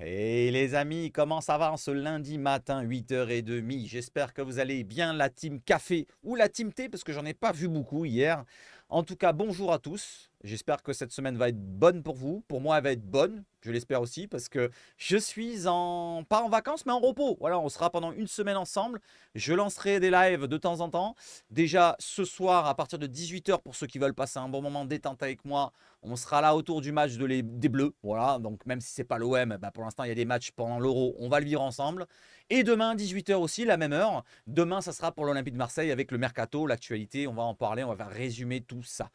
Hey les amis, comment ça va en ce lundi matin 8h30 J'espère que vous allez bien la team café ou la team thé parce que j'en ai pas vu beaucoup hier. En tout cas, bonjour à tous. J'espère que cette semaine va être bonne pour vous. Pour moi, elle va être bonne, je l'espère aussi, parce que je suis en... pas en vacances, mais en repos. Voilà, on sera pendant une semaine ensemble. Je lancerai des lives de temps en temps. Déjà, ce soir, à partir de 18h, pour ceux qui veulent passer un bon moment détente avec moi, on sera là autour du match de des Bleus. Voilà, donc même si c'est pas l'OM, bah, pour l'instant, il y a des matchs pendant l'Euro. On va le vivre ensemble. Et demain, 18h aussi, la même heure. Demain, ça sera pour l'Olympique de Marseille avec le Mercato, l'actualité. On va en parler, on va résumer tout ça.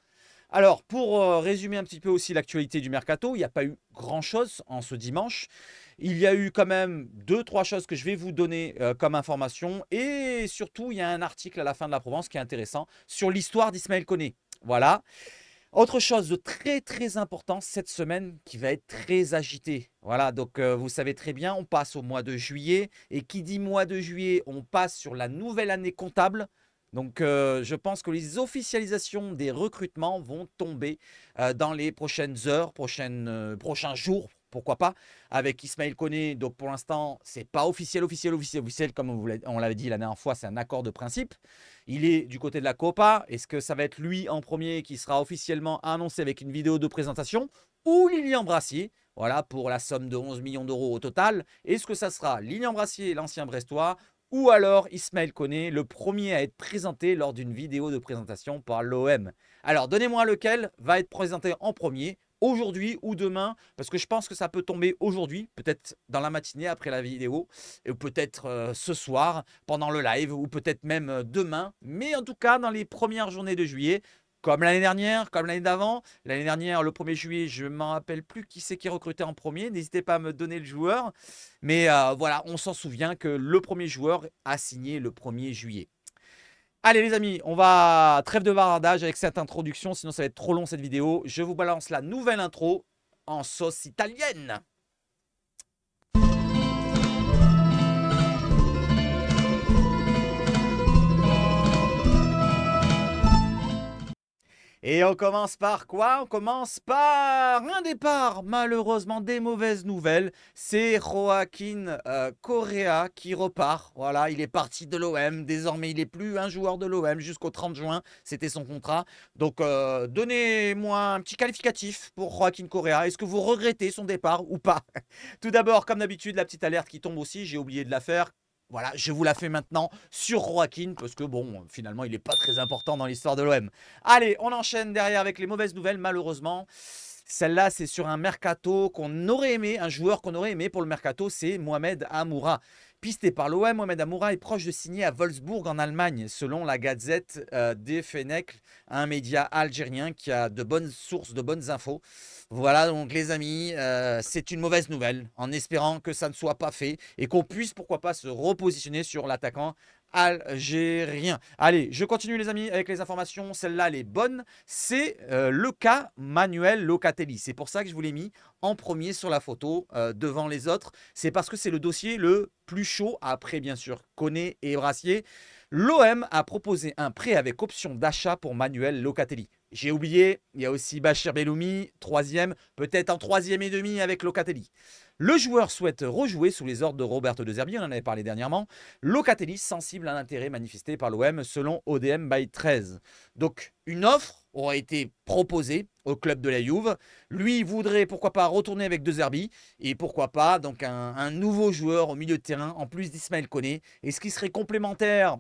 Alors, pour euh, résumer un petit peu aussi l'actualité du mercato, il n'y a pas eu grand-chose en ce dimanche. Il y a eu quand même deux, trois choses que je vais vous donner euh, comme information. Et surtout, il y a un article à la fin de la Provence qui est intéressant sur l'histoire d'Ismaël Koné. Voilà. Autre chose de très très important cette semaine qui va être très agitée. Voilà, donc euh, vous savez très bien, on passe au mois de juillet et qui dit mois de juillet, on passe sur la nouvelle année comptable. Donc, euh, je pense que les officialisations des recrutements vont tomber euh, dans les prochaines heures, prochaines, euh, prochains jours, pourquoi pas, avec Ismaël Koné. Donc, pour l'instant, c'est pas officiel, officiel, officiel, officiel, comme on l'avait dit la dernière fois, c'est un accord de principe. Il est du côté de la COPA. Est-ce que ça va être lui en premier qui sera officiellement annoncé avec une vidéo de présentation ou Lilian Brassier voilà, pour la somme de 11 millions d'euros au total. Est-ce que ça sera Lilian Brassier, l'ancien Brestois, ou alors Ismaël Koné, le premier à être présenté lors d'une vidéo de présentation par l'OM. Alors donnez-moi lequel va être présenté en premier, aujourd'hui ou demain, parce que je pense que ça peut tomber aujourd'hui, peut-être dans la matinée après la vidéo, ou peut-être euh, ce soir pendant le live, ou peut-être même euh, demain, mais en tout cas dans les premières journées de juillet, comme l'année dernière, comme l'année d'avant. L'année dernière, le 1er juillet, je ne m'en rappelle plus qui c'est qui recruté en premier. N'hésitez pas à me donner le joueur. Mais euh, voilà, on s'en souvient que le premier joueur a signé le 1er juillet. Allez les amis, on va trêve de bardage avec cette introduction, sinon ça va être trop long cette vidéo. Je vous balance la nouvelle intro en sauce italienne. Et on commence par quoi On commence par un départ, malheureusement, des mauvaises nouvelles. C'est Joaquin euh, Correa qui repart. Voilà, il est parti de l'OM. Désormais, il n'est plus un joueur de l'OM jusqu'au 30 juin. C'était son contrat. Donc, euh, donnez-moi un petit qualificatif pour Joaquin Correa. Est-ce que vous regrettez son départ ou pas Tout d'abord, comme d'habitude, la petite alerte qui tombe aussi. J'ai oublié de la faire. Voilà, je vous la fais maintenant sur Joaquin, parce que bon, finalement, il n'est pas très important dans l'histoire de l'OM. Allez, on enchaîne derrière avec les mauvaises nouvelles, malheureusement. Celle-là, c'est sur un mercato qu'on aurait aimé, un joueur qu'on aurait aimé pour le mercato, c'est Mohamed Amoura, Pisté par l'OM, Mohamed Amoura est proche de signer à Wolfsburg en Allemagne, selon la Gazette euh, des Fenecles, un média algérien qui a de bonnes sources, de bonnes infos. Voilà donc les amis, euh, c'est une mauvaise nouvelle, en espérant que ça ne soit pas fait et qu'on puisse pourquoi pas se repositionner sur l'attaquant algérien. Allez, je continue les amis avec les informations. Celle-là, les bonnes, C'est euh, le cas Manuel Locatelli. C'est pour ça que je vous l'ai mis en premier sur la photo euh, devant les autres. C'est parce que c'est le dossier le plus chaud après, bien sûr, Koné et Brassier. L'OM a proposé un prêt avec option d'achat pour Manuel Locatelli. J'ai oublié, il y a aussi Bachir Beloumi, troisième, peut-être en troisième et demi avec Locatelli. Le joueur souhaite rejouer sous les ordres de Roberto De Zerbi, on en avait parlé dernièrement. Locatelli, sensible à l'intérêt manifesté par l'OM selon ODM by 13. Donc une offre aura été proposée au club de la Juve. Lui voudrait pourquoi pas retourner avec De Zerbi et pourquoi pas donc un, nouveau joueur au milieu de terrain en plus d'Ismaël Koné. Et ce qui serait complémentaire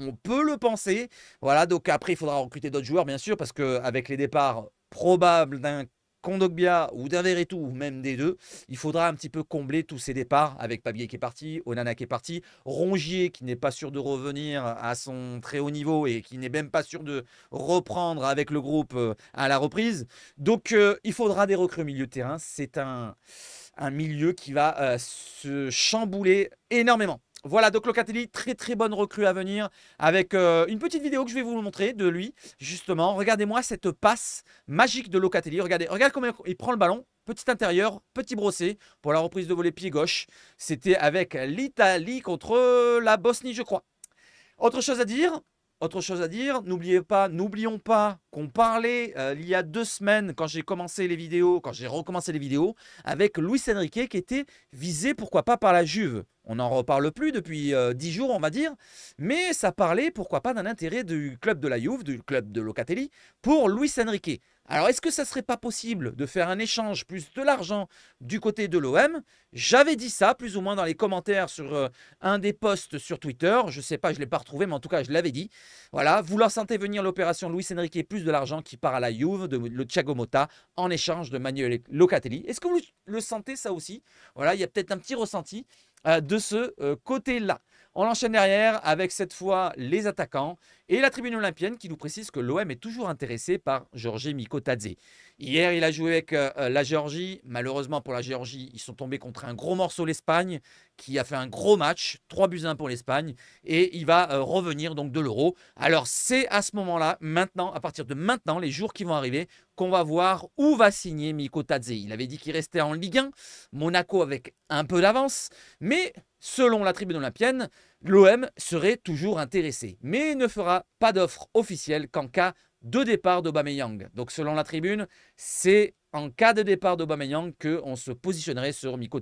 on peut le penser. Voilà, donc après, il faudra recruter d'autres joueurs, bien sûr, parce qu'avec les départs probables d'un Kondogbia ou d'un Veretout, ou même des deux, il faudra un petit peu combler tous ces départs avec Pabier qui est parti, Onana qui est parti, Rongier qui n'est pas sûr de revenir à son très haut niveau et qui n'est même pas sûr de reprendre avec le groupe euh, à la reprise. Donc euh, il faudra des recrues milieu de terrain. C'est un, un milieu qui va euh, se chambouler énormément. Voilà, donc Locatelli, très très bonne recrue à venir avec euh, une petite vidéo que je vais vous montrer de lui, justement. Regardez-moi cette passe magique de Locatelli. Regardez, regarde comment il prend le ballon. Petit intérieur, petit brossé pour la reprise de volet pied gauche. C'était avec l'Italie contre la Bosnie, je crois. Autre chose à dire, autre chose à dire, n'oubliez pas, n'oublions pas qu'on parlait euh, il y a deux semaines quand j'ai commencé les vidéos, quand j'ai recommencé les vidéos, avec Luis Enrique qui était visé, pourquoi pas, par la Juve. On n'en reparle plus depuis euh, dix jours, on va dire, mais ça parlait, pourquoi pas, d'un intérêt du club de la Juve, du club de Locatelli, pour Luis Enrique. Alors, est-ce que ça ne serait pas possible de faire un échange plus de l'argent du côté de l'OM J'avais dit ça, plus ou moins, dans les commentaires sur euh, un des posts sur Twitter. Je ne sais pas, je ne l'ai pas retrouvé, mais en tout cas, je l'avais dit. Voilà, vous leur sentez venir l'opération Luis Enrique plus de l'argent qui part à la Juve, de le Thiago Motta, en échange de Manuel Locatelli. Est-ce que vous le sentez, ça aussi Voilà, il y a peut-être un petit ressenti euh, de ce euh, côté-là. On enchaîne derrière avec cette fois les attaquants et la tribune olympienne qui nous précise que l'OM est toujours intéressé par Miko Mikotadze. Hier, il a joué avec euh, euh, la Géorgie. Malheureusement pour la Géorgie, ils sont tombés contre un gros morceau l'Espagne qui a fait un gros match, 3 buts à 1 pour l'Espagne et il va euh, revenir donc de l'Euro. Alors c'est à ce moment-là, maintenant, à partir de maintenant, les jours qui vont arriver, qu'on va voir où va signer Mikotadze. Il avait dit qu'il restait en Ligue 1, Monaco avec un peu d'avance, mais selon la tribune olympienne, l'OM serait toujours intéressé, mais ne fera pas d'offre officielle qu'en cas de départ Yang. Donc selon la tribune, c'est en cas de départ d'Aubameyang qu'on se positionnerait sur Miko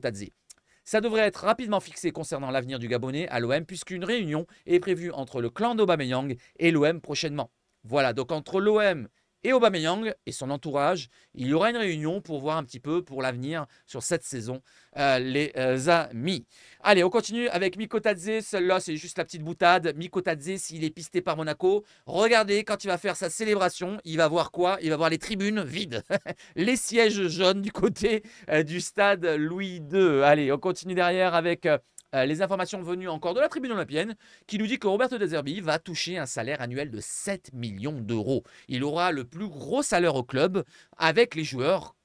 Ça devrait être rapidement fixé concernant l'avenir du Gabonais à l'OM puisqu'une réunion est prévue entre le clan d'Obameyang et l'OM prochainement. Voilà, donc entre l'OM et Aubameyang et son entourage. Il y aura une réunion pour voir un petit peu pour l'avenir sur cette saison, euh, les euh, amis. Allez, on continue avec Mikotadze. Celle-là, c'est juste la petite boutade. Mikotadze, s'il est pisté par Monaco, regardez quand il va faire sa célébration, il va voir quoi Il va voir les tribunes vides, les sièges jaunes du côté euh, du stade Louis II. Allez, on continue derrière avec euh, les informations venues encore de la tribune olympienne qui nous dit que Roberto De Zerbi va toucher un salaire annuel de 7 millions d'euros. Il aura le plus gros salaire au club avec les joueurs.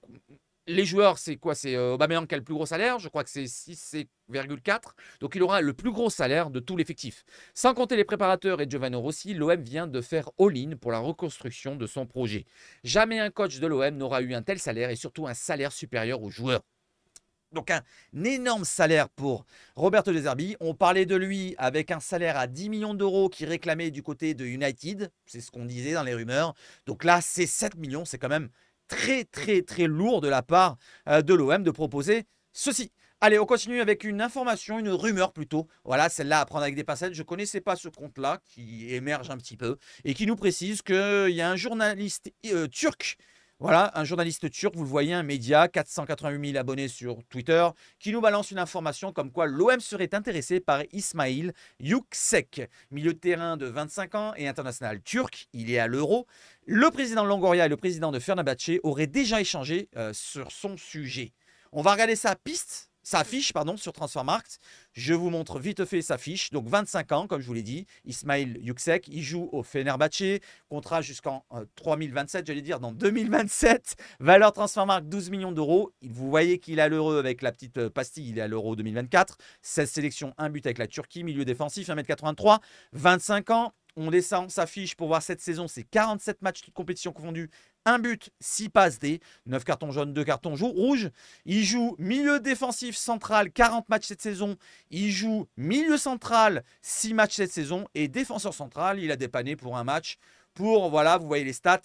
Les joueurs, c'est quoi C'est euh, Aubameyang qui a le plus gros salaire, je crois que c'est 6,4. Donc il aura le plus gros salaire de tout l'effectif. Sans compter les préparateurs et Giovanni Rossi, l'OM vient de faire all-in pour la reconstruction de son projet. Jamais un coach de l'OM n'aura eu un tel salaire et surtout un salaire supérieur aux joueurs. Donc un énorme salaire pour Roberto Deserbi. On parlait de lui avec un salaire à 10 millions d'euros qui réclamait du côté de United. C'est ce qu'on disait dans les rumeurs. Donc là, c'est 7 millions. C'est quand même très très très lourd de la part euh, de l'OM de proposer ceci. Allez, on continue avec une information, une rumeur plutôt. Voilà, celle-là à prendre avec des pincettes. Je ne connaissais pas ce compte-là qui émerge un petit peu et qui nous précise qu'il y a un journaliste euh, turc voilà, un journaliste turc, vous le voyez, un média, 488 000 abonnés sur Twitter, qui nous balance une information comme quoi l'OM serait intéressé par Ismail Yuksek, milieu de terrain de 25 ans et international turc, il est à l'euro. Le président Longoria et le président de Fenerbahçe auraient déjà échangé euh, sur son sujet. On va regarder sa piste s'affiche fiche pardon, sur Transfermarkt. Je vous montre vite fait sa fiche. Donc 25 ans, comme je vous l'ai dit, Ismail Yuksek, il joue au Fenerbahce, contrat jusqu'en 3027, euh, j'allais dire dans 2027, valeur Transfermarkt 12 millions d'euros. Vous voyez qu'il est l'heureux avec la petite euh, pastille, il est à l'euro 2024, 16 sélections, 1 but avec la Turquie, milieu défensif, 1m83, 25 ans, on descend, s'affiche pour voir cette saison. C'est 47 matchs, de compétition confondus. Un but, 6 passes D, 9 cartons jaunes, 2 cartons rouges. Il joue milieu défensif central, 40 matchs cette saison. Il joue milieu central, 6 matchs cette saison. Et défenseur central, il a dépanné pour un match pour, voilà, vous voyez les stats,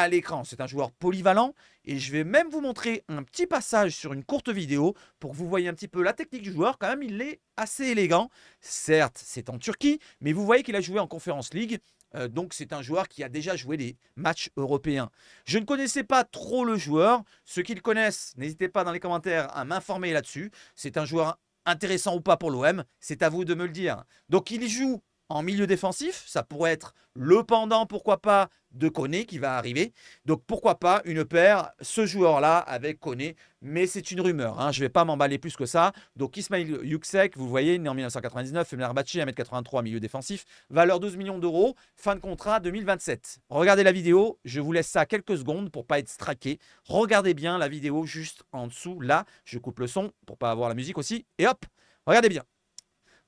à l'écran. C'est un joueur polyvalent et je vais même vous montrer un petit passage sur une courte vidéo pour que vous voyez un petit peu la technique du joueur. Quand même, il est assez élégant. Certes, c'est en Turquie, mais vous voyez qu'il a joué en Conference League. Euh, donc c'est un joueur qui a déjà joué des matchs européens. Je ne connaissais pas trop le joueur. Ceux qui le connaissent, n'hésitez pas dans les commentaires à m'informer là-dessus. C'est un joueur intéressant ou pas pour l'OM, c'est à vous de me le dire. Donc il joue en milieu défensif, ça pourrait être le pendant, pourquoi pas, de Koné qui va arriver. Donc pourquoi pas une paire, ce joueur-là avec Koné. Mais c'est une rumeur, hein, je ne vais pas m'emballer plus que ça. Donc Ismail Yuksek, vous voyez, né en 1999, à 1m83, milieu défensif, valeur 12 millions d'euros, fin de contrat 2027. Regardez la vidéo, je vous laisse ça quelques secondes pour pas être straqué. Regardez bien la vidéo juste en dessous, là. Je coupe le son pour pas avoir la musique aussi. Et hop, regardez bien.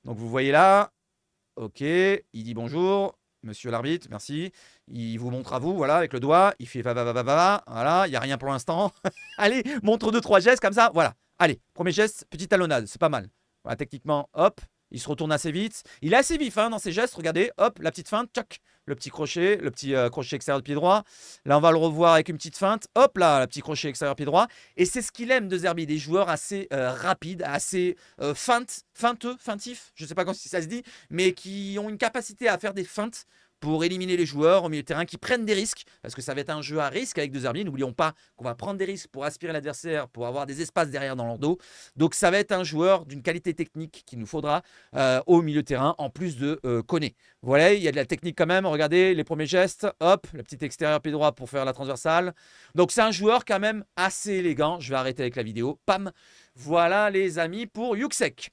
Donc vous voyez là, Ok, il dit bonjour, monsieur l'arbitre, merci. Il vous montre à vous, voilà, avec le doigt. Il fait va, va, va, va, va, voilà, il n'y a rien pour l'instant. Allez, montre deux, trois gestes comme ça, voilà. Allez, premier geste, petite talonnade, c'est pas mal. Voilà, techniquement, hop, il se retourne assez vite. Il est assez vif hein, dans ses gestes, regardez, hop, la petite fin, choc le petit crochet, le petit euh, crochet extérieur pied droit. Là, on va le revoir avec une petite feinte. Hop là, le petit crochet extérieur pied droit. Et c'est ce qu'il aime de Zerbi, des joueurs assez euh, rapides, assez feinte, euh, feintes, feinteux, feintifs, je ne sais pas comment si ça se dit, mais qui ont une capacité à faire des feintes pour éliminer les joueurs au milieu de terrain qui prennent des risques, parce que ça va être un jeu à risque avec deux armées. N'oublions pas qu'on va prendre des risques pour aspirer l'adversaire, pour avoir des espaces derrière dans leur dos. Donc ça va être un joueur d'une qualité technique qu'il nous faudra euh, au milieu terrain, en plus de euh, Voilà, il y a de la technique quand même. Regardez les premiers gestes. Hop, la petite extérieur pied droit pour faire la transversale. Donc c'est un joueur quand même assez élégant. Je vais arrêter avec la vidéo. Pam. Voilà les amis pour Yuxek.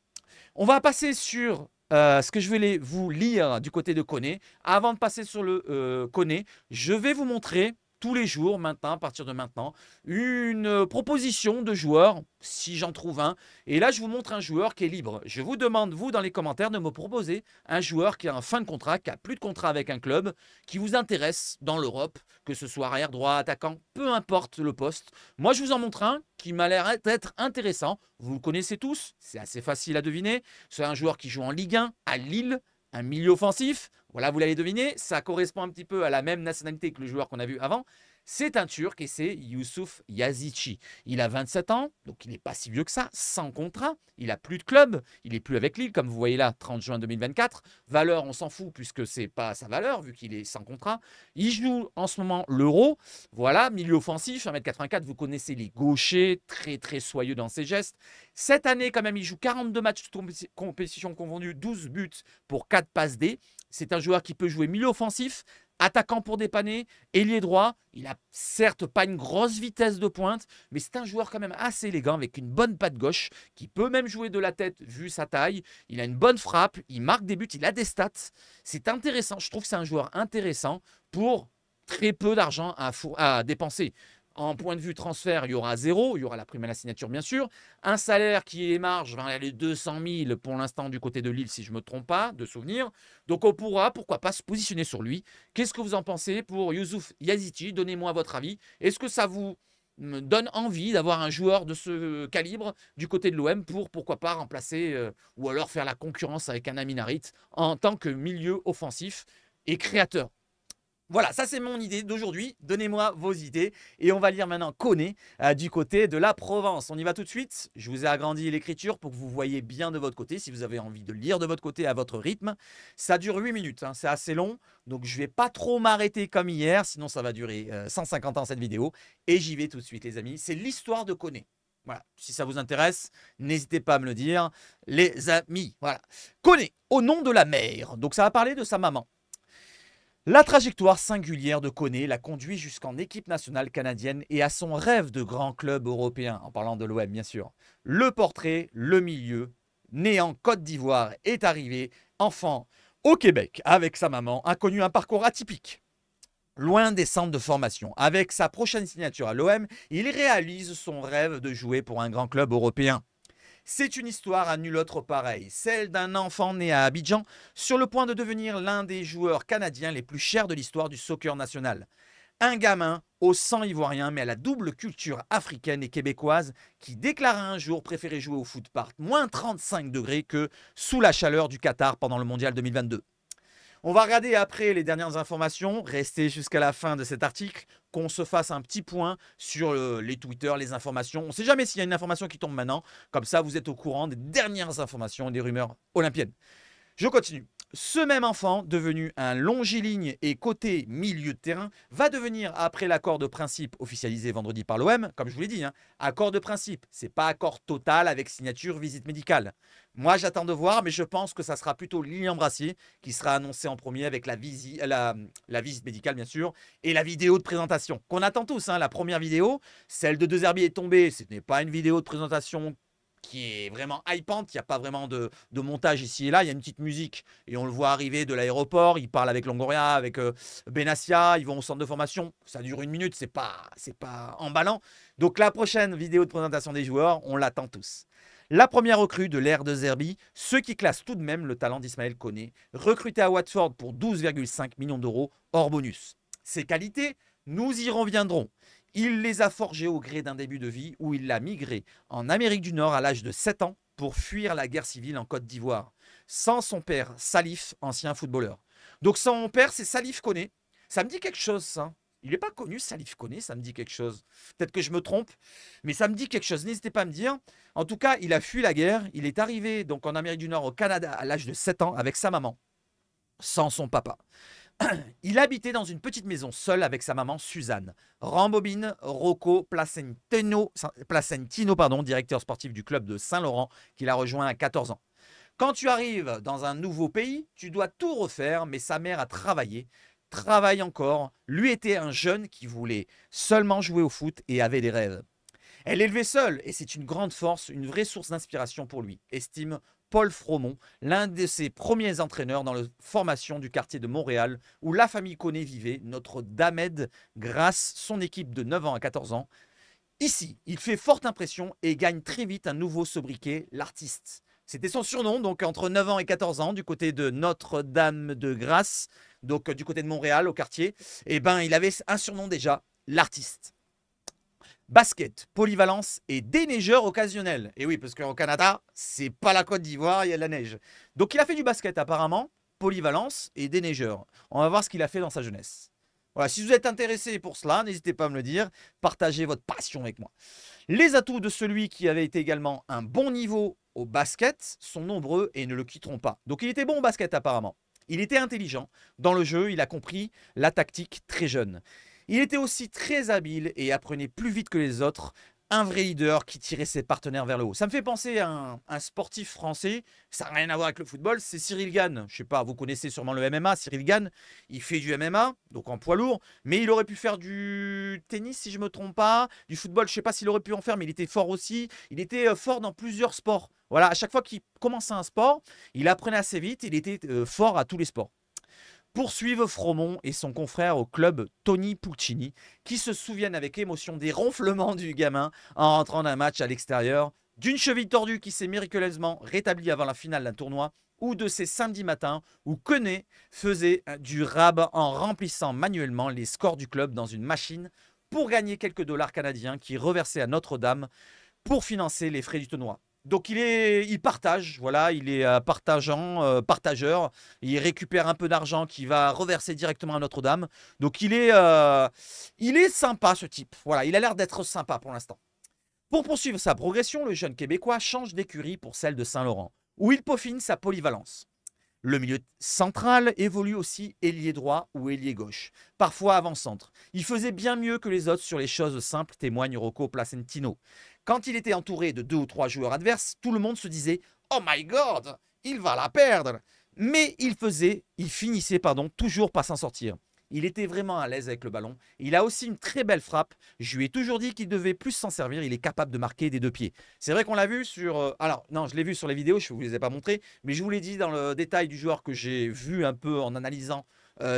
On va passer sur euh, ce que je vais vous lire du côté de Coné. Avant de passer sur le Coné, euh, je vais vous montrer tous les jours maintenant, à partir de maintenant, une euh, proposition de joueur, si j'en trouve un. Et là, je vous montre un joueur qui est libre. Je vous demande, vous, dans les commentaires, de me proposer un joueur qui a un fin de contrat, qui a plus de contrat avec un club, qui vous intéresse dans l'Europe, que ce soit arrière, droit, attaquant, peu importe le poste. Moi, je vous en montre un qui m'a l'air d'être intéressant. Vous le connaissez tous, c'est assez facile à deviner. C'est un joueur qui joue en Ligue 1 à Lille, un milieu offensif, voilà, vous l'avez deviné, ça correspond un petit peu à la même nationalité que le joueur qu'on a vu avant. C'est un Turc et c'est Youssouf Yazici. Il a 27 ans, donc il n'est pas si vieux que ça, sans contrat, il a plus de club, il est plus avec Lille, comme vous voyez là, 30 juin 2024. Valeur, on s'en fout puisque c'est pas sa valeur vu qu'il est sans contrat. Il joue en ce moment l'euro, voilà, milieu offensif, 1m84, vous connaissez les gauchers, très très soyeux dans ses gestes. Cette année quand même, il joue 42 matchs de compétition convenue, 12 buts pour 4 passes D. C'est un joueur qui peut jouer milieu offensif, attaquant pour dépanner, ailier droit. Il a certes pas une grosse vitesse de pointe, mais c'est un joueur quand même assez élégant avec une bonne patte gauche qui peut même jouer de la tête vu sa taille. Il a une bonne frappe, il marque des buts, il a des stats. C'est intéressant. Je trouve que c'est un joueur intéressant pour très peu d'argent à, dépenser. En point de vue transfert, il y aura zéro, il y aura la prime à la signature bien sûr. Un salaire qui est marge vers les 200 000 pour l'instant du côté de Lille, si je ne me trompe pas, de souvenir. Donc on pourra, pourquoi pas, se positionner sur lui. Qu'est-ce que vous en pensez pour Youssouf Yaziti Donnez-moi votre avis. Est-ce que ça vous hum, donne envie d'avoir un joueur de ce calibre du côté de l'OM pour, pourquoi pas, remplacer euh, ou alors faire la concurrence avec un Aminarit en tant que milieu offensif et créateur voilà, ça c'est mon idée d'aujourd'hui. Donnez-moi vos idées. Et on va lire maintenant Coné euh, du côté de la Provence. On y va tout de suite. Je vous ai agrandi l'écriture pour que vous voyez bien de votre côté. Si vous avez envie de lire de votre côté à votre rythme, ça dure 8 minutes. Hein. C'est assez long. Donc je ne vais pas trop m'arrêter comme hier. Sinon ça va durer 150 euh, ans cette vidéo. Et j'y vais tout de suite les amis. C'est l'histoire de Coné. Voilà. Si ça vous intéresse, n'hésitez pas à me le dire. Les amis. Voilà. Coné, au nom de la mère. Donc ça va parler de sa maman. La trajectoire singulière de Koné l'a conduit jusqu'en équipe nationale canadienne et à son rêve de grand club européen, en parlant de l'OM bien sûr. Le portrait, le milieu, né en Côte d'Ivoire, est arrivé, enfant, au Québec, avec sa maman, a connu un parcours atypique. Loin des centres de formation, avec sa prochaine signature à l'OM, il réalise son rêve de jouer pour un grand club européen. C'est une histoire à nul autre pareil, celle d'un enfant né à Abidjan, sur le point de devenir l'un des joueurs canadiens les plus chers de l'histoire du soccer national. Un gamin au sang ivoirien, mais à la double culture africaine et québécoise, qui déclara un jour préférer jouer au foot par moins 35 degrés que sous la chaleur du Qatar pendant le mondial 2022. On va regarder après les dernières informations. Restez jusqu'à la fin de cet article qu'on se fasse un petit point sur euh, les Twitter, les informations. On ne sait jamais s'il y a une information qui tombe maintenant. Comme ça, vous êtes au courant des dernières informations, des rumeurs olympiennes. Je continue. Ce même enfant, devenu un longiligne et côté milieu de terrain, va devenir, après l'accord de principe officialisé vendredi par l'OM, comme je vous l'ai dit, hein, accord de principe, c'est pas accord total avec signature visite médicale. Moi, j'attends de voir, mais je pense que ça sera plutôt Lilian Brassier qui sera annoncé en premier avec la, visite médicale, bien sûr, et la vidéo de présentation qu'on attend tous. Hein. la première vidéo, celle de Deux Herbiers est tombée, ce n'est pas une vidéo de présentation qui est vraiment hypante. Il n'y a pas vraiment de, montage ici et là. Il y a une petite musique et on le voit arriver de l'aéroport. Il parle avec Longoria, avec euh, Benassia. Ils vont au centre de formation. Ça dure une minute. C'est pas, c'est pas emballant. Donc la prochaine vidéo de présentation des joueurs, on l'attend tous. La première recrue de l'ère de Zerbi, ce qui classe tout de même le talent d'Ismaël Koné, recruté à Watford pour 12,5 millions d'euros hors bonus. Ses qualités, nous y reviendrons. Il les a forgés au gré d'un début de vie où il a migré en Amérique du Nord à l'âge de 7 ans pour fuir la guerre civile en Côte d'Ivoire, sans son père, Salif, ancien footballeur. Donc sans mon père, c'est Salif Koné. Ça me dit quelque chose, ça. Il n'est pas connu, Salif Koné, ça me dit quelque chose. Peut-être que je me trompe, mais ça me dit quelque chose. N'hésitez pas à me dire. En tout cas, il a fui la guerre. Il est arrivé donc en Amérique du Nord, au Canada, à l'âge de 7 ans, avec sa maman, sans son papa. Il habitait dans une petite maison seule avec sa maman Suzanne. Rambobine Rocco Placentino, Placentino pardon, directeur sportif du club de Saint-Laurent, qu'il a rejoint à 14 ans. Quand tu arrives dans un nouveau pays, tu dois tout refaire, mais sa mère a travaillé, travaille encore. Lui était un jeune qui voulait seulement jouer au foot et avait des rêves. Elle est élevée seule, et c'est une grande force, une vraie source d'inspiration pour lui, estime Paul Fromont, l'un de ses premiers entraîneurs dans la formation du quartier de Montréal, où la famille connaît vivait, notre Damed, grâce son équipe de 9 ans à 14 ans. Ici, il fait forte impression et gagne très vite un nouveau sobriquet, l'artiste. C'était son surnom, donc entre 9 ans et 14 ans, du côté de Notre-Dame de Grâce, donc du côté de Montréal, au quartier. Et eh ben, il avait un surnom déjà, l'artiste basket, polyvalence et déneigeur occasionnel. Et oui, parce qu'au Canada, c'est pas la Côte d'Ivoire, il y a de la neige. Donc il a fait du basket apparemment, polyvalence et déneigeur. On va voir ce qu'il a fait dans sa jeunesse. Voilà, si vous êtes intéressé pour cela, n'hésitez pas à me le dire. Partagez votre passion avec moi. Les atouts de celui qui avait été également un bon niveau au basket sont nombreux et ne le quitteront pas. Donc il était bon au basket apparemment. Il était intelligent. Dans le jeu, il a compris la tactique très jeune. Il était aussi très habile et apprenait plus vite que les autres, un vrai leader qui tirait ses partenaires vers le haut. Ça me fait penser à un, sportif français, ça n'a rien à voir avec le football, c'est Cyril Gann. Je sais pas, vous connaissez sûrement le MMA, Cyril Gann, il fait du MMA, donc en poids lourd, mais il aurait pu faire du tennis si je ne me trompe pas, du football, je ne sais pas s'il aurait pu en faire, mais il était fort aussi, il était euh, fort dans plusieurs sports. Voilà, à chaque fois qu'il commençait un sport, il apprenait assez vite, il était euh, fort à tous les sports poursuivent Fromont et son confrère au club Tony Puccini, qui se souviennent avec émotion des ronflements du gamin en rentrant d'un match à l'extérieur, d'une cheville tordue qui s'est miraculeusement rétablie avant la finale d'un tournoi, ou de ces samedis matins où connaît faisait euh, du rab en remplissant manuellement les scores du club dans une machine pour gagner quelques dollars canadiens qui reversaient à Notre-Dame pour financer les frais du tournoi. Donc il, est, il partage, voilà, il est euh, partageant, euh, partageur. Il récupère un peu d'argent qui va reverser directement à Notre-Dame. Donc il est, euh, il est sympa ce type. Voilà, il a l'air d'être sympa pour l'instant. Pour poursuivre sa progression, le jeune Québécois change d'écurie pour celle de Saint-Laurent, où il peaufine sa polyvalence. Le milieu central évolue aussi ailier droit ou ailier gauche, parfois avant-centre. Il faisait bien mieux que les autres sur les choses simples, témoigne Rocco Placentino. Quand il était entouré de deux ou trois joueurs adverses, tout le monde se disait Oh my god, il va la perdre Mais il faisait, il finissait, pardon, toujours par s'en sortir. Il était vraiment à l'aise avec le ballon. Il a aussi une très belle frappe. Je lui ai toujours dit qu'il devait plus s'en servir. Il est capable de marquer des deux pieds. C'est vrai qu'on l'a vu sur. Euh, alors, non, je l'ai vu sur les vidéos, je ne vous les ai pas montrées. Mais je vous l'ai dit dans le détail du joueur que j'ai vu un peu en analysant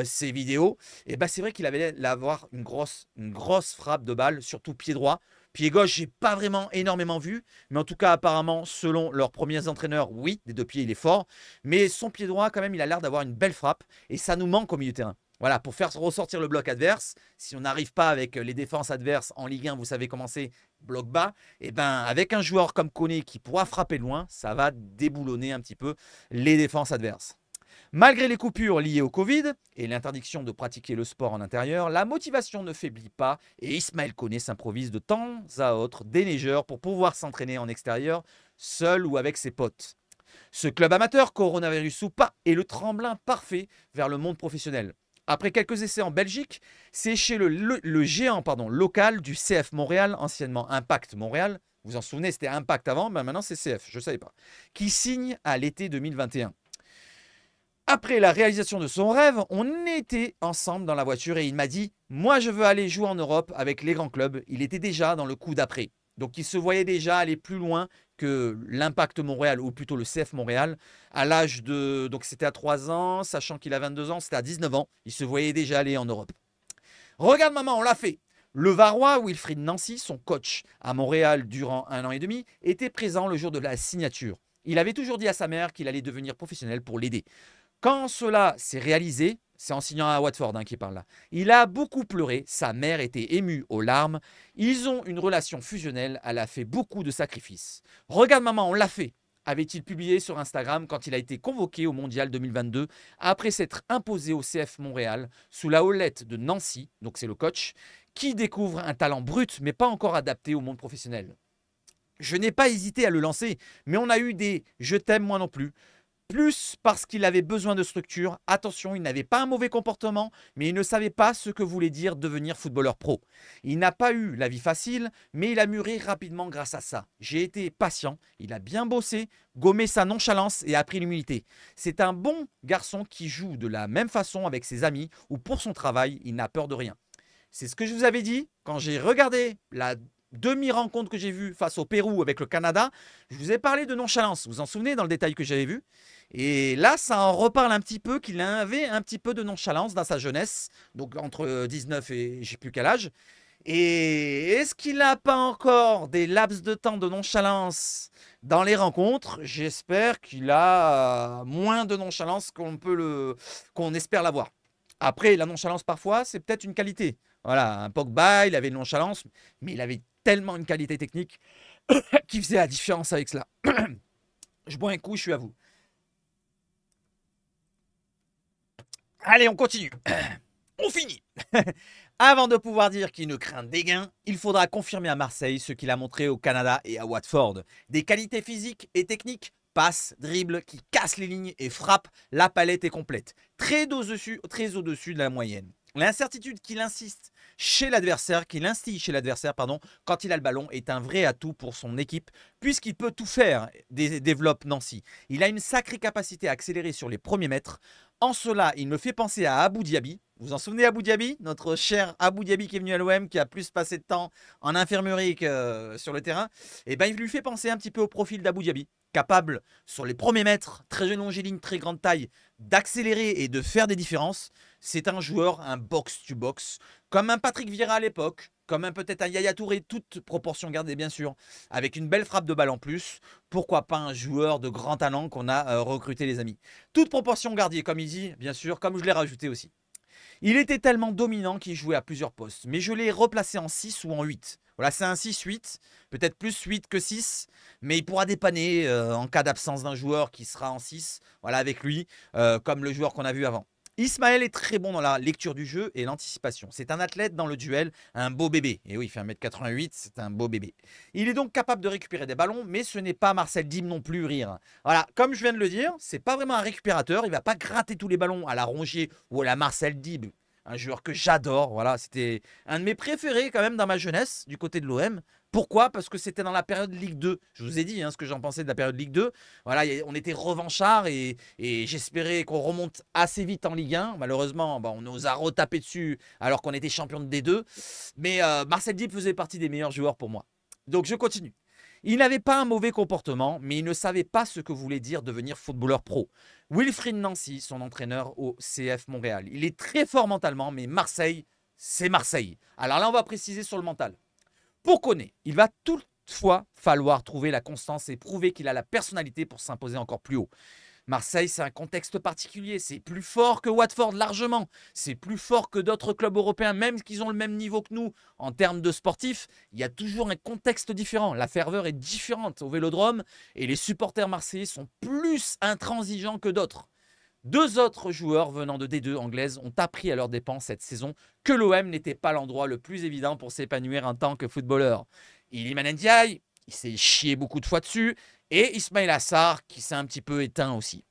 ces euh, vidéos. Et eh ben c'est vrai qu'il avait l'avoir une grosse, une grosse frappe de balle, surtout pied droit. Pied gauche, j'ai pas vraiment énormément vu, mais en tout cas, apparemment, selon leurs premiers entraîneurs, oui, des deux pieds, il est fort. Mais son pied droit, quand même, il a l'air d'avoir une belle frappe, et ça nous manque au milieu de terrain. Voilà, pour faire ressortir le bloc adverse, si on n'arrive pas avec les défenses adverses en Ligue 1, vous savez comment c'est, bloc bas, et eh ben avec un joueur comme Koné qui pourra frapper loin, ça va déboulonner un petit peu les défenses adverses. Malgré les coupures liées au Covid et l'interdiction de pratiquer le sport en intérieur, la motivation ne faiblit pas et Ismaël Koné s'improvise de temps à autre neigeurs pour pouvoir s'entraîner en extérieur, seul ou avec ses potes. Ce club amateur, coronavirus ou pas, est le tremblin parfait vers le monde professionnel. Après quelques essais en Belgique, c'est chez le, géant local du CF Montréal, anciennement Impact Montréal, vous vous en souvenez, c'était Impact avant, mais maintenant c'est CF, je ne savais pas, qui signe à l'été 2021. Après la réalisation de son rêve, on était ensemble dans la voiture et il m'a dit Moi, je veux aller jouer en Europe avec les grands clubs. Il était déjà dans le coup d'après. Donc, il se voyait déjà aller plus loin que l'impact Montréal, ou plutôt le CF Montréal, à l'âge de... Donc c'était à 3 ans, sachant qu'il a 22 ans, c'était à 19 ans, il se voyait déjà aller en Europe. Regarde maman, on l'a fait. Le Varois, Wilfried Nancy, son coach à Montréal durant un an et demi, était présent le jour de la signature. Il avait toujours dit à sa mère qu'il allait devenir professionnel pour l'aider. Quand cela s'est réalisé, c'est en signant à Watford hein, qui parle là. Il a beaucoup pleuré, sa mère était émue aux larmes. Ils ont une relation fusionnelle, elle a fait beaucoup de sacrifices. Regarde maman, on l'a fait avait-il publié sur Instagram quand il a été convoqué au Mondial 2022 après s'être imposé au CF Montréal sous la houlette de Nancy, donc c'est le coach, qui découvre un talent brut mais pas encore adapté au monde professionnel. Je n'ai pas hésité à le lancer, mais on a eu des je t'aime moi non plus, plus parce qu'il avait besoin de structure. Attention, il n'avait pas un mauvais comportement, mais il ne savait pas ce que voulait dire devenir footballeur pro. Il n'a pas eu la vie facile, mais il a mûri rapidement grâce à ça. J'ai été patient, il a bien bossé, gommé sa nonchalance et a appris l'humilité. C'est un bon garçon qui joue de la même façon avec ses amis ou pour son travail, il n'a peur de rien. C'est ce que je vous avais dit quand j'ai regardé la demi-rencontre que j'ai vue face au Pérou avec le Canada, je vous ai parlé de nonchalance. Vous vous en souvenez dans le détail que j'avais vu Et là, ça en reparle un petit peu qu'il avait un petit peu de nonchalance dans sa jeunesse, donc entre 19 euh, et j'ai plus quel âge. Et est-ce qu'il n'a pas encore des laps de temps de nonchalance dans les rencontres J'espère qu'il a euh, moins de nonchalance qu'on peut le qu'on espère l'avoir. Après, la nonchalance parfois, c'est peut-être une qualité. Voilà, un Pogba, il avait une nonchalance, mais il avait tellement une qualité technique qui faisait la différence avec cela. je bois un coup, je suis à vous. Allez, on continue. On finit. Avant de pouvoir dire qu'il ne craint des gains, il faudra confirmer à Marseille ce qu'il a montré au Canada et à Watford. Des qualités physiques et techniques, passe, dribble, qui casse les lignes et frappe, la palette est complète. Très dessus très au -dessus de la moyenne. L'incertitude qu'il insiste chez l'adversaire, qu'il instille chez l'adversaire, pardon, quand il a le ballon, est un vrai atout pour son équipe, puisqu'il peut tout faire, développe Nancy. Il a une sacrée capacité à accélérer sur les premiers mètres. En cela, il me fait penser à Abu Dhabi. Vous en souvenez Abu Dhabi Notre cher Abu Dhabi qui est venu à l'OM, qui a plus passé de temps en infirmerie que euh, sur le terrain. Et eh bien il lui fait penser un petit peu au profil d'Abu Dhabi capable, sur les premiers mètres, très jeune longiligne, très grande taille, d'accélérer et de faire des différences. C'est un joueur, un box-to-box, comme un Patrick vira à l'époque, comme un peut-être un Yaya Touré, toute proportion gardée bien sûr, avec une belle frappe de balle en plus. Pourquoi pas un joueur de grand talent qu'on a euh, recruté les amis Toute proportion gardée, comme il dit, bien sûr, comme je l'ai rajouté aussi. Il était tellement dominant qu'il jouait à plusieurs postes, mais je l'ai replacé en 6 ou en 8. Voilà, c'est un 6-8, peut-être plus 8 que 6, mais il pourra dépanner euh, en cas d'absence d'un joueur qui sera en 6, voilà, avec lui, euh, comme le joueur qu'on a vu avant. Ismaël est très bon dans la lecture du jeu et l'anticipation. C'est un athlète dans le duel, un beau bébé. Et oui, il fait 1m88, c'est un beau bébé. Il est donc capable de récupérer des ballons, mais ce n'est pas Marcel Dib non plus rire. Voilà, comme je viens de le dire, c'est pas vraiment un récupérateur. Il va pas gratter tous les ballons à la Rongier ou à la Marcel Dib. Un joueur que j'adore, voilà, c'était un de mes préférés quand même dans ma jeunesse du côté de l'OM. Pourquoi Parce que c'était dans la période Ligue 2. Je vous ai dit hein, ce que j'en pensais de la période Ligue 2. Voilà, on était revanchards et, j'espérais qu'on remonte assez vite en Ligue 1. Malheureusement, bah, on nous a retapé dessus alors qu'on était champion de D2. Mais euh, Marcel faisait partie des meilleurs joueurs pour moi. Donc je continue. Il n'avait pas un mauvais comportement, mais il ne savait pas ce que voulait dire devenir footballeur pro. Wilfried Nancy, son entraîneur au CF Montréal. Il est très fort mentalement, mais Marseille, c'est Marseille. Alors là, on va préciser sur le mental pour connaître. Il va toutefois falloir trouver la constance et prouver qu'il a la personnalité pour s'imposer encore plus haut. Marseille, c'est un contexte particulier. C'est plus fort que Watford largement. C'est plus fort que d'autres clubs européens, même qu'ils ont le même niveau que nous. En termes de sportifs, il y a toujours un contexte différent. La ferveur est différente au vélodrome et les supporters marseillais sont plus intransigeants que d'autres. Deux autres joueurs venant de D2 anglaise ont appris à leur dépens cette saison que l'OM n'était pas l'endroit le plus évident pour s'épanouir en tant que footballeur. Iliman Ndiaye, il s'est chié beaucoup de fois dessus, et Ismail Assar qui s'est un petit peu éteint aussi.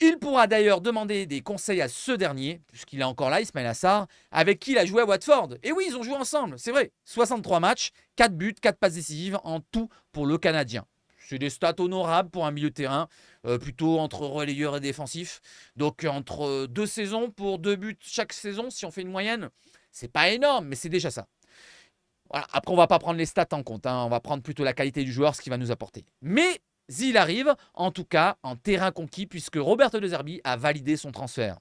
Il pourra d'ailleurs demander des conseils à ce dernier, puisqu'il est encore là, Ismail Assar, avec qui il a joué à Watford. Et oui, ils ont joué ensemble, c'est vrai. 63 matchs, 4 buts, 4 passes décisives en tout pour le Canadien. C'est des stats honorables pour un milieu de terrain euh, plutôt entre relayeur et défensif. Donc entre euh, deux saisons pour deux buts chaque saison, si on fait une moyenne, c'est pas énorme, mais c'est déjà ça. Après, on va pas prendre les stats en compte, hein. on va prendre plutôt la qualité du joueur, ce qu'il va nous apporter. Mais il arrive, en tout cas, en terrain conquis, puisque Roberto De Zerbi a validé son transfert.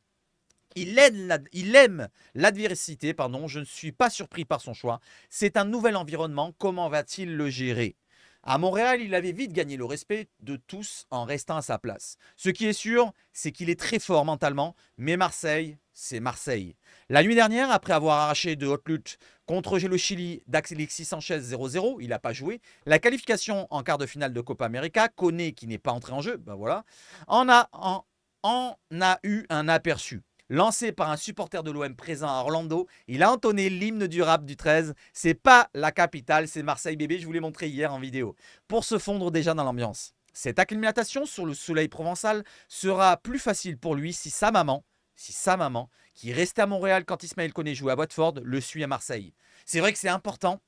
Il aime, l'adversité, pardon, je ne suis pas surpris par son choix. C'est un nouvel environnement, comment va-t-il le gérer à Montréal, il avait vite gagné le respect de tous en restant à sa place. Ce qui est sûr, c'est qu'il est très fort mentalement, mais Marseille, c'est Marseille. La nuit dernière, après avoir arraché de haute lutte contre Gelo Chili d'Alexis Sanchez 0-0, il n'a pas joué, la qualification en quart de finale de Copa América, connaît qui n'est pas entré en jeu, ben voilà, en a eu un aperçu lancé par un supporter de l'OM présent à Orlando. Il a entonné l'hymne du rap du 13. C'est pas la capitale, c'est Marseille bébé, je vous l'ai montré hier en vidéo. Pour se fondre déjà dans l'ambiance. Cette acclimatation sur le soleil provençal sera plus facile pour lui si sa maman, si sa maman, qui restait à Montréal quand Ismaël connaît jouait à Watford, le suit à Marseille. C'est vrai que c'est important.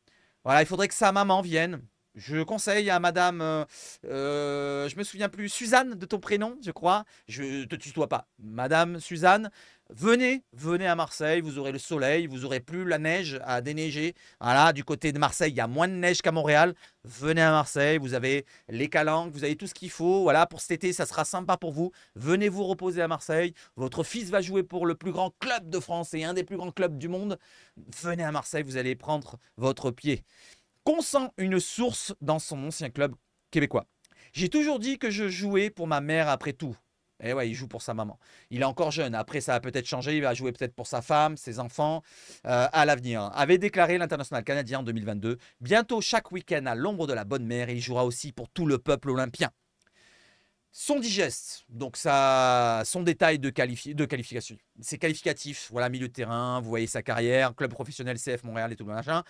Voilà, il faudrait que sa maman vienne, je conseille à madame, euh, euh, je me souviens plus, Suzanne de ton prénom, je crois. Je te tutoie pas. Madame Suzanne, venez, venez à Marseille, vous aurez le soleil, vous aurez plus la neige à déneiger. Voilà, du côté de Marseille, il y a moins de neige qu'à Montréal. Venez à Marseille, vous avez les calanques, vous avez tout ce qu'il faut. Voilà, pour cet été, ça sera sympa pour vous. Venez vous reposer à Marseille. Votre fils va jouer pour le plus grand club de France et un des plus grands clubs du monde. Venez à Marseille, vous allez prendre votre pied qu'on sent une source dans son ancien club québécois. J'ai toujours dit que je jouais pour ma mère après tout. Et eh ouais, il joue pour sa maman. Il est encore jeune. Après, ça va peut-être changer. Il va jouer peut-être pour sa femme, ses enfants, euh, à l'avenir. Avait déclaré l'international canadien en 2022. Bientôt, chaque week-end, à l'ombre de la bonne mère, il jouera aussi pour tout le peuple olympien. Son digeste, donc ça, son détail de, de qualification. C'est qualificatif. Voilà, milieu de terrain, vous voyez sa carrière, club professionnel CF Montréal et tout le machin.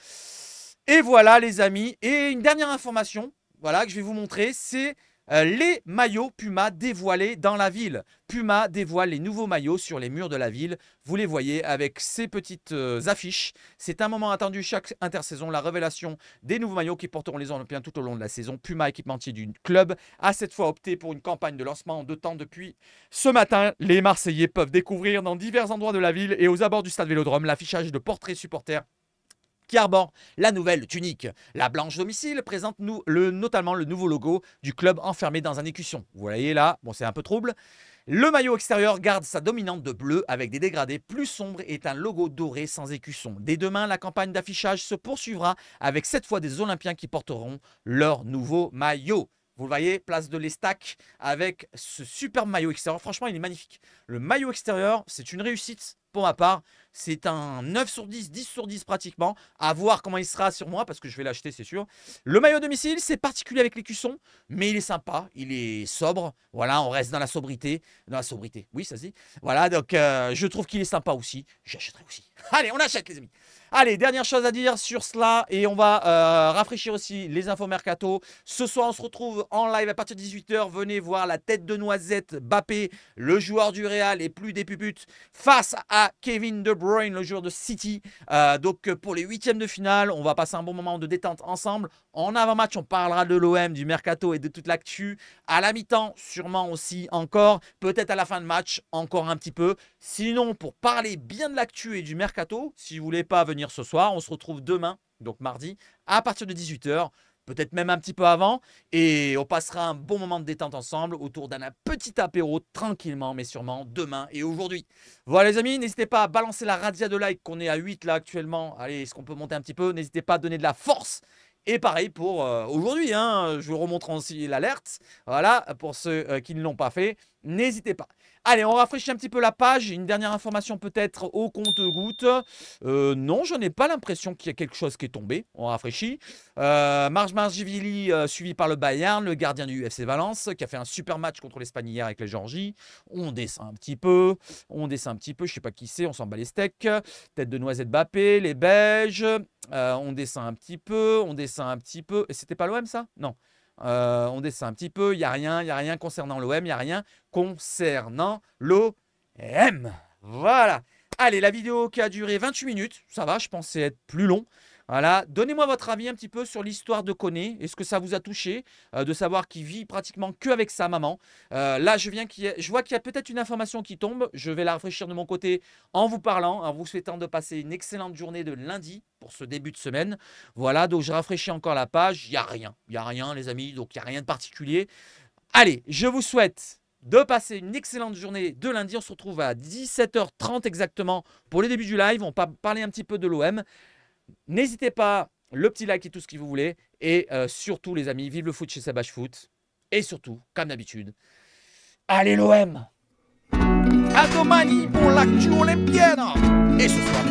Et voilà les amis, et une dernière information voilà, que je vais vous montrer, c'est euh, les maillots Puma dévoilés dans la ville. Puma dévoile les nouveaux maillots sur les murs de la ville. Vous les voyez avec ces petites euh, affiches. C'est un moment attendu chaque intersaison, la révélation des nouveaux maillots qui porteront les Olympiens tout au long de la saison. Puma, équipementier du club, a cette fois opté pour une campagne de lancement en deux temps depuis ce matin. Les Marseillais peuvent découvrir dans divers endroits de la ville et aux abords du stade Vélodrome l'affichage de portraits supporters la nouvelle tunique. La blanche domicile présente nous, le, notamment le nouveau logo du club enfermé dans un écusson. Vous voyez là, bon c'est un peu trouble. Le maillot extérieur garde sa dominante de bleu avec des dégradés plus sombres et un logo doré sans écusson. Dès demain, la campagne d'affichage se poursuivra avec cette fois des Olympiens qui porteront leur nouveau maillot. Vous le voyez, place de l'Estac avec ce superbe maillot extérieur. Franchement, il est magnifique. Le maillot extérieur, c'est une réussite pour ma part, c'est un 9 sur 10, 10 sur 10 pratiquement. À voir comment il sera sur moi, parce que je vais l'acheter, c'est sûr. Le maillot domicile, c'est particulier avec les cuissons, mais il est sympa, il est sobre. Voilà, on reste dans la sobriété. Dans la sobriété, oui, ça se dit. Voilà, donc euh, je trouve qu'il est sympa aussi. J'achèterai aussi. Allez, on achète, les amis. Allez, dernière chose à dire sur cela, et on va euh, rafraîchir aussi les infos mercato. Ce soir, on se retrouve en live à partir de 18h. Venez voir la tête de noisette Bappé, le joueur du Real et plus des puputes, face à Kevin De Bruyne, le joueur de City. Euh, donc euh, pour les huitièmes de finale, on va passer un bon moment de détente ensemble. En avant-match, on parlera de l'OM, du mercato et de toute l'actu. À la mi-temps, sûrement aussi encore. Peut-être à la fin de match, encore un petit peu. Sinon, pour parler bien de l'actu et du mercato, si vous voulez pas venir ce soir, on se retrouve demain, donc mardi, à partir de 18h peut-être même un petit peu avant, et on passera un bon moment de détente ensemble autour d'un petit apéro tranquillement mais sûrement demain et aujourd'hui. Voilà les amis, n'hésitez pas à balancer la radia de like qu'on est à 8 là actuellement. Allez, est-ce qu'on peut monter un petit peu N'hésitez pas à donner de la force et pareil pour euh, aujourd'hui, hein, je vous remontre aussi l'alerte. Voilà, pour ceux euh, qui ne l'ont pas fait, n'hésitez pas. Allez, on rafraîchit un petit peu la page. Une dernière information peut-être au compte-goutte. Euh, non, je n'ai pas l'impression qu'il y a quelque chose qui est tombé. On rafraîchit. Euh, Marge Margivili euh, suivi par le Bayern, le gardien du UFC Valence, qui a fait un super match contre l'Espagne hier avec les Géorgie. On descend un petit peu. On descend un petit peu. Je ne sais pas qui c'est. On s'en bat les steaks. Tête de noisette Bappé, les Belges. on descend un petit peu. On descend un petit peu. Et c'était pas l'OM ça Non. Euh, on descend un petit peu, il y a rien, il n'y a rien concernant l'OM, il n'y a rien concernant l'OM. Voilà. Allez, la vidéo qui a duré 28 minutes, ça va, je pensais être plus long. Voilà, donnez-moi votre avis un petit peu sur l'histoire de Koné. Est-ce que ça vous a touché euh, de savoir qu'il vit pratiquement que avec sa maman euh, Là, je, viens je vois qu'il y a peut-être une information qui tombe. Je vais la rafraîchir de mon côté en vous parlant, en vous souhaitant de passer une excellente journée de lundi pour ce début de semaine. Voilà, donc je rafraîchis encore la page. Il n'y a rien, il n'y a rien, les amis, donc il n'y a rien de particulier. Allez, je vous souhaite de passer une excellente journée de lundi. On se retrouve à 17h30 exactement pour le début du live. On va parler un petit peu de l'OM. N'hésitez pas, le petit like et tout ce que vous voulez. Et euh, surtout, les amis, vive le foot chez Sabage Foot. Et surtout, comme d'habitude, allez l'OM À domani pour les olympienne Et ce soir,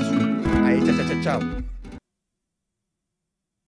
Allez, ciao